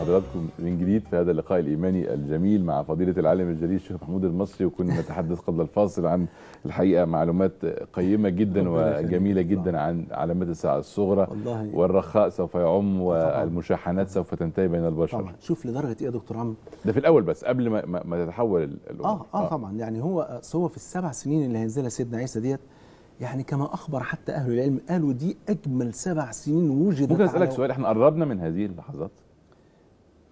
حضراتكم من جديد في هذا اللقاء الايماني الجميل مع فضيله العالم الجليل الشيخ محمود المصري وكنا نتحدث قبل الفاصل عن الحقيقه معلومات قيمه جدا وجميله جدا عن علامات الساعه الصغرى والرخاء سوف يعم والمشاحنات سوف تنتهي بين البشر طبعا شوف لدرجه ايه يا دكتور عم ده في الاول بس قبل ما, ما تتحول الامور آه, اه اه طبعا يعني هو هو في السبع سنين اللي هينزلها سيدنا عيسى ديت يعني كما اخبر حتى اهل العلم قالوا دي اجمل سبع سنين وجدت ممكن اسالك سؤال احنا قربنا من هذه اللحظات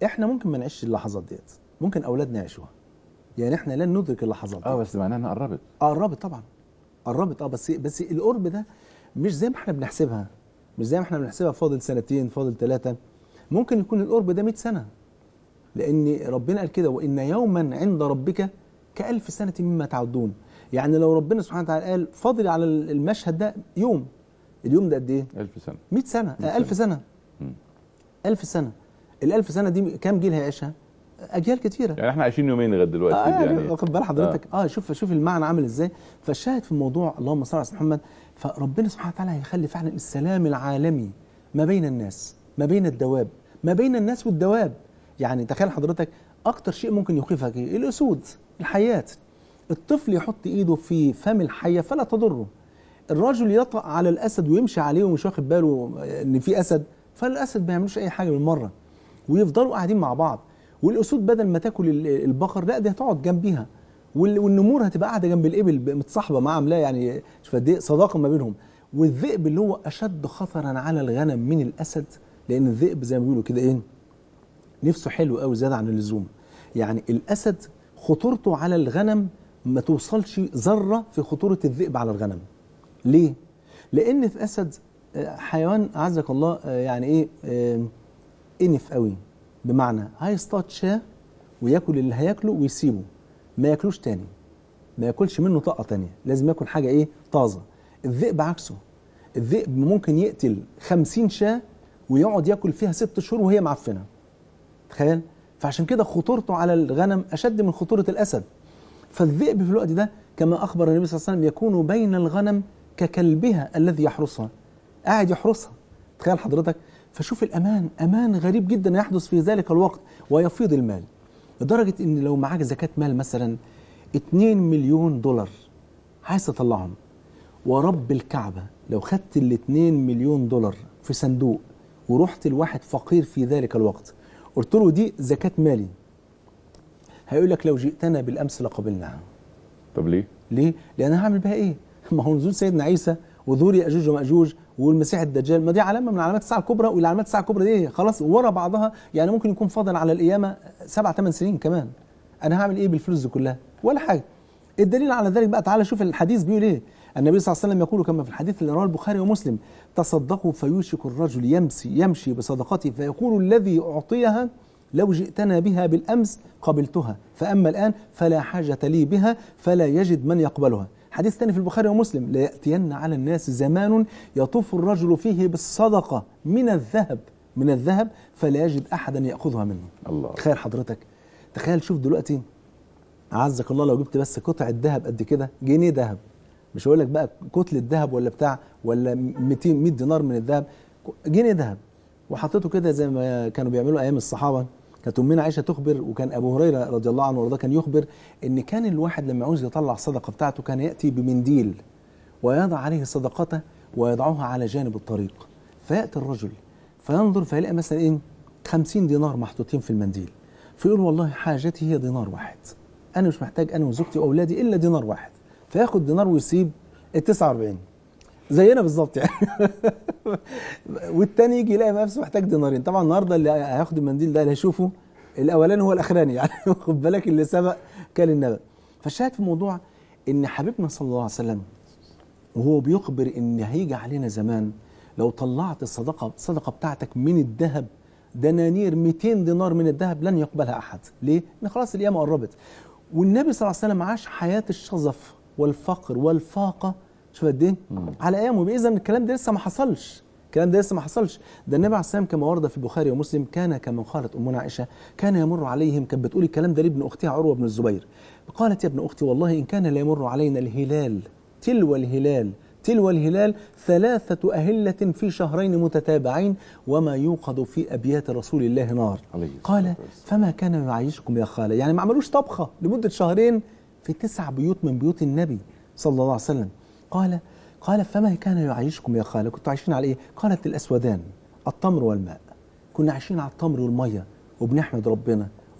احنا ممكن ما نعيش اللحظات ديت ممكن اولادنا يعيشوها يعني احنا لن ندرك اللحظات اه بس معناها انها قربت اه قربت طبعا قربت اه بس بس القرب ده مش زي ما احنا بنحسبها مش زي ما احنا بنحسبها فاضل سنتين فاضل ثلاثه ممكن يكون القرب ده 100 سنه لان ربنا قال كده وان يوما عند ربك كألف سنة مما تعدون يعني لو ربنا سبحانه وتعالى قال فاضل على المشهد ده يوم اليوم ده قد ايه؟ 1000 سنة 100 سنة 1000 سنة 1000 سنة. سنة. ال1000 سنه دي كام جيل هيعيشها اجيال كثيره يعني احنا عايشين يومين لغايه دلوقتي آه يعني, اه واخد بال حضرتك آه. اه شوف شوف المعنى عامل ازاي فالشاهد في الموضوع اللهم صل على سيدنا محمد فربنا سبحانه وتعالى هيخلي فعلا السلام العالمي ما بين الناس ما بين الدواب ما بين الناس والدواب يعني تخيل حضرتك اكتر شيء ممكن يخيفك ايه الاسود الحياه الطفل يحط ايده في فم الحيه فلا تضره الرجل يطأ على الاسد ويمشي عليه ومش واخد باله ان في اسد فالاسد ما يعملوش اي حاجه بالمره ويفضلوا قاعدين مع بعض والاسود بدل ما تاكل البقر لا دي هتقعد جنبيها والنمور هتبقى قاعده جنب الابل متصاحبه مع عاملاه يعني شوف قد ايه صداقه ما بينهم والذئب اللي هو اشد خطرا على الغنم من الاسد لان الذئب زي ما بيقولوا كده ايه نفسه حلو قوي زياده عن اللزوم يعني الاسد خطورته على الغنم ما توصلش ذره في خطوره الذئب على الغنم ليه لان في اسد آه، حيوان اعزك الله آه، يعني ايه انف قوي بمعنى هيصطاد شاه وياكل اللي هياكله ويسيبه ما ياكلوش تاني ما ياكلش منه طاقه تانية لازم ياكل حاجه ايه طازه الذئب عكسه الذئب ممكن يقتل 50 شاه ويقعد ياكل فيها ست شهور وهي معفنه تخيل فعشان كده خطورته على الغنم اشد من خطوره الاسد فالذئب في الوقت ده كما اخبر النبي صلى الله عليه وسلم يكون بين الغنم ككلبها الذي يحرسها قاعد يحرسها تخيل حضرتك فشوف الأمان أمان غريب جدا يحدث في ذلك الوقت ويفيض المال لدرجة إن لو معاك زكاة مال مثلا 2 مليون دولار عايز تطلعهم ورب الكعبة لو خدت ال 2 مليون دولار في صندوق ورحت لواحد فقير في ذلك الوقت قلت له دي زكاة مالي هيقول لك لو جئتنا بالأمس لقبلناها طب ليه؟ ليه؟ لأن هعمل بها إيه؟ ما هو نزول سيدنا عيسى وظهور يأجوج ومأجوج والمسيح الدجال ما دي علامه من علامات الساعه الكبرى والعلامات الساعه الكبرى دي خلاص ورا بعضها يعني ممكن يكون فاضل على القيامه سبع ثمان سنين كمان انا هعمل ايه بالفلوس دي كلها ولا حاجه الدليل على ذلك بقى تعالى شوف الحديث بيقول ايه النبي صلى الله عليه وسلم يقول كما في الحديث اللي رواه البخاري ومسلم تصدقوا فيوشك الرجل يمشي يمشي بصدقته فيقول الذي اعطيها لو جئتنا بها بالامس قبلتها فاما الان فلا حاجه لي بها فلا يجد من يقبلها حديث ثاني في البخاري ومسلم ليأتين على الناس زمان يطوف الرجل فيه بالصدقة من الذهب من الذهب فلا يجد أحدا يأخذها منه الله تخيل حضرتك تخيل شوف دلوقتي أعزك الله لو جبت بس قطعة ذهب قد كده جنيه ذهب مش هقول لك بقى كتلة ذهب ولا بتاع ولا 200 100 دينار من الذهب جنيه ذهب وحطيته كده زي ما كانوا بيعملوا أيام الصحابة كانت امنا عائشه تخبر وكان ابو هريره رضي الله عنه وارضاه كان يخبر ان كان الواحد لما يعوز يطلع الصدقه بتاعته كان ياتي بمنديل ويضع عليه صدقته ويضعها على جانب الطريق فياتي الرجل فينظر فيلاقي مثلا ايه 50 دينار محطوطين في المنديل فيقول والله حاجتي هي دينار واحد انا مش محتاج انا وزوجتي واولادي الا دينار واحد فياخد دينار ويسيب ال 49 زينا بالظبط يعني والتاني يجي يلاقي نفسه محتاج دينارين طبعا النهارده اللي هياخد المنديل ده اللي هيشوفه الاولاني هو الاخراني يعني خد بالك اللي سبق كان النبأ فالشاهد في الموضوع ان حبيبنا صلى الله عليه وسلم وهو بيخبر ان هيجي علينا زمان لو طلعت الصدقه الصدقه بتاعتك من الذهب دنانير 200 دينار من الذهب لن يقبلها احد ليه ان خلاص القيامه قربت والنبي صلى الله عليه وسلم عاش حياه الشظف والفقر والفاقه شوف قد ايه على ايامه باذا الكلام ده لسه ما حصلش الكلام ده لسه ما حصلش ده النبي عليه السلام كما ورد في البخاري ومسلم كان كما قالت امنا عائشه كان يمر عليهم كانت بتقول الكلام ده لابن اختها عروه بن الزبير قالت يا ابن اختي والله ان كان لا يمر علينا الهلال تلو الهلال تلو الهلال ثلاثة أهلة في شهرين متتابعين وما يوقد في أبيات رسول الله نار قال فما كان يعيشكم يا خالة يعني ما عملوش طبخة لمدة شهرين في تسع بيوت من بيوت النبي صلى الله عليه وسلم قال قال فما كان يعيشكم يا خالة كنتوا عايشين على إيه قالت الأسودان التمر والماء كنا عايشين على التمر والمية وبنحمد ربنا